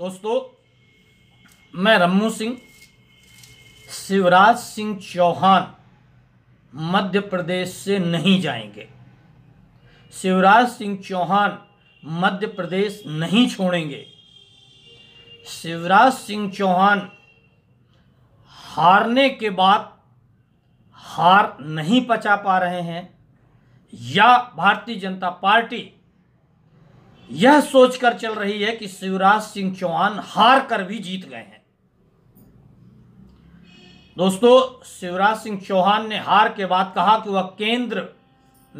दोस्तों मैं रम्मू सिंह शिवराज सिंह चौहान मध्य प्रदेश से नहीं जाएंगे शिवराज सिंह चौहान मध्य प्रदेश नहीं छोड़ेंगे शिवराज सिंह चौहान हारने के बाद हार नहीं पचा पा रहे हैं या भारतीय जनता पार्टी यह सोचकर चल रही है कि शिवराज सिंह चौहान हार कर भी जीत गए हैं दोस्तों शिवराज सिंह चौहान ने हार के बाद कहा कि वह केंद्र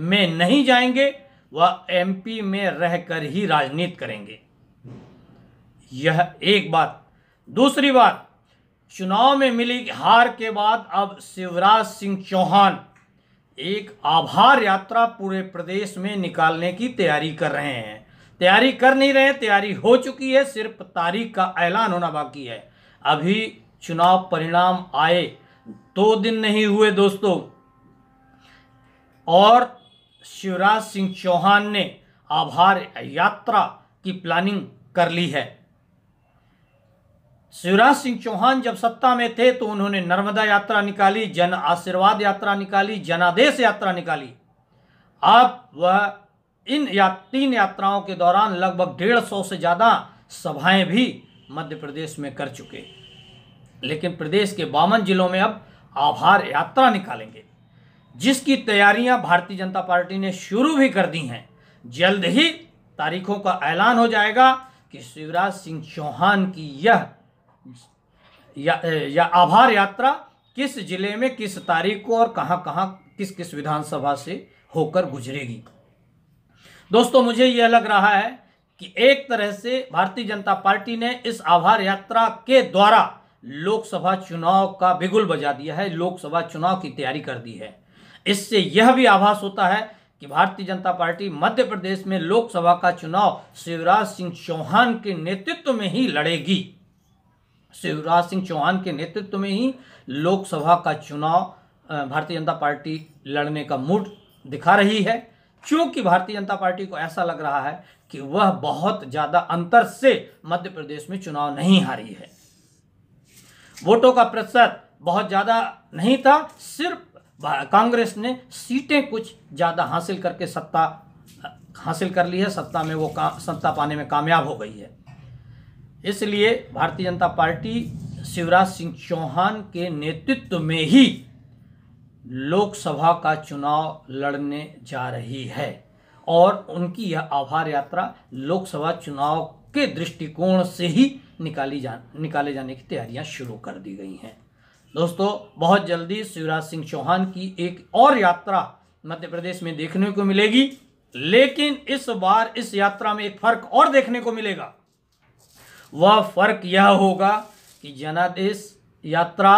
में नहीं जाएंगे वह एमपी में रहकर ही राजनीति करेंगे यह एक बात दूसरी बात चुनाव में मिली हार के बाद अब शिवराज सिंह चौहान एक आभार यात्रा पूरे प्रदेश में निकालने की तैयारी कर रहे हैं तैयारी कर नहीं रहे तैयारी हो चुकी है सिर्फ तारीख का ऐलान होना बाकी है अभी चुनाव परिणाम आए दो दिन नहीं हुए दोस्तों और शिवराज सिंह चौहान ने आभार यात्रा की प्लानिंग कर ली है शिवराज सिंह चौहान जब सत्ता में थे तो उन्होंने नर्मदा यात्रा निकाली जन आशीर्वाद यात्रा निकाली जनादेश यात्रा निकाली अब वह इन या तीन यात्राओं के दौरान लगभग डेढ़ सौ से ज़्यादा सभाएं भी मध्य प्रदेश में कर चुके लेकिन प्रदेश के बावन जिलों में अब आभार यात्रा निकालेंगे जिसकी तैयारियां भारतीय जनता पार्टी ने शुरू भी कर दी हैं जल्द ही तारीखों का ऐलान हो जाएगा कि शिवराज सिंह चौहान की यह या, या आभार यात्रा किस जिले में किस तारीख को और कहां कहां किस किस विधानसभा से होकर गुजरेगी दोस्तों मुझे यह लग रहा है कि एक तरह से भारतीय जनता पार्टी ने इस आभार यात्रा के द्वारा लोकसभा चुनाव का बिगुल बजा दिया है लोकसभा चुनाव की तैयारी कर दी है इससे यह भी आभास होता है कि भारतीय जनता पार्टी मध्य प्रदेश में लोकसभा का चुनाव शिवराज सिंह चौहान के नेतृत्व में ही लड़ेगी शिवराज सिंह चौहान के नेतृत्व में ही लोकसभा का चुनाव भारतीय जनता पार्टी लड़ने का मूड दिखा रही है क्योंकि भारतीय जनता पार्टी को ऐसा लग रहा है कि वह बहुत ज़्यादा अंतर से मध्य प्रदेश में चुनाव नहीं हारी है वोटों का प्रतिशत बहुत ज़्यादा नहीं था सिर्फ कांग्रेस ने सीटें कुछ ज़्यादा हासिल करके सत्ता हासिल कर ली है सत्ता में वो सत्ता पाने में कामयाब हो गई है इसलिए भारतीय जनता पार्टी शिवराज सिंह चौहान के नेतृत्व में ही लोकसभा का चुनाव लड़ने जा रही है और उनकी यह आभार यात्रा लोकसभा चुनाव के दृष्टिकोण से ही निकाली जा निकाले जाने की तैयारियां शुरू कर दी गई हैं दोस्तों बहुत जल्दी शिवराज सिंह चौहान की एक और यात्रा मध्य प्रदेश में देखने को मिलेगी लेकिन इस बार इस यात्रा में एक फर्क और देखने को मिलेगा वह फर्क यह होगा कि जनादेश यात्रा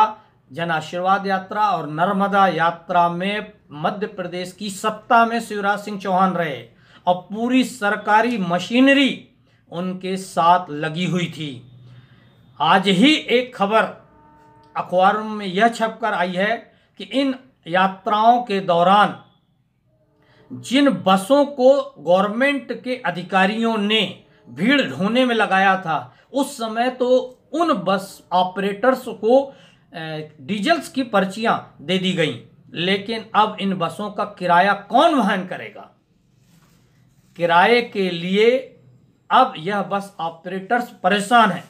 जन आशीर्वाद यात्रा और नर्मदा यात्रा में मध्य प्रदेश की सत्ता में शिवराज सिंह चौहान रहे और पूरी सरकारी मशीनरी उनके साथ लगी हुई थी आज ही एक खबर अखबारों में यह छपकर आई है कि इन यात्राओं के दौरान जिन बसों को गवर्नमेंट के अधिकारियों ने भीड़ ढोने में लगाया था उस समय तो उन बस ऑपरेटर्स को डीजल्स की पर्चियां दे दी गई लेकिन अब इन बसों का किराया कौन वहन करेगा किराए के लिए अब यह बस ऑपरेटर्स परेशान हैं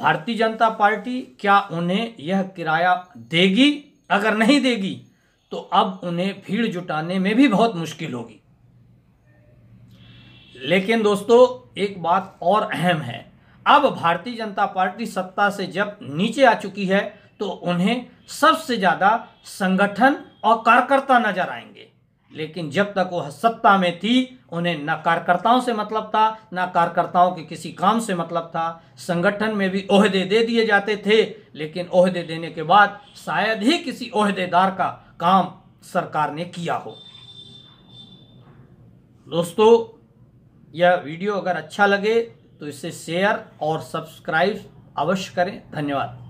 भारतीय जनता पार्टी क्या उन्हें यह किराया देगी अगर नहीं देगी तो अब उन्हें भीड़ जुटाने में भी बहुत मुश्किल होगी लेकिन दोस्तों एक बात और अहम है अब भारतीय जनता पार्टी सत्ता से जब नीचे आ चुकी है तो उन्हें सबसे ज़्यादा संगठन और कार्यकर्ता नजर आएंगे लेकिन जब तक वह सत्ता में थी उन्हें न कार्यकर्ताओं से मतलब था न कार्यकर्ताओं के किसी काम से मतलब था संगठन में भी ओहदे दे दिए जाते थे लेकिन ओहदे देने के बाद शायद ही किसी ओहदेदार का काम सरकार ने किया हो दोस्तों यह वीडियो अगर अच्छा लगे तो इसे शेयर और सब्सक्राइब अवश्य करें धन्यवाद